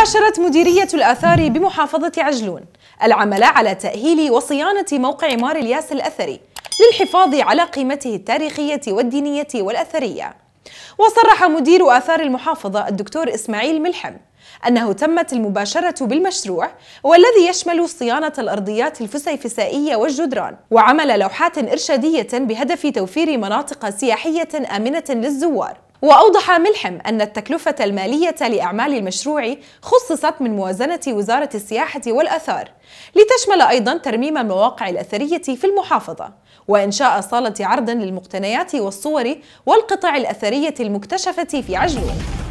باشرت مديرية الآثار بمحافظة عجلون العمل على تأهيل وصيانة موقع مار الياس الأثري للحفاظ على قيمته التاريخية والدينية والأثرية وصرح مدير آثار المحافظة الدكتور إسماعيل ملحم أنه تمت المباشرة بالمشروع والذي يشمل صيانة الأرضيات الفسيفسائية والجدران وعمل لوحات إرشادية بهدف توفير مناطق سياحية آمنة للزوار وأوضح ملحم أن التكلفة المالية لأعمال المشروع خصصت من موازنة وزارة السياحة والأثار لتشمل أيضا ترميم المواقع الأثرية في المحافظة وإنشاء صالة عرض للمقتنيات والصور والقطع الأثرية المكتشفة في عجلون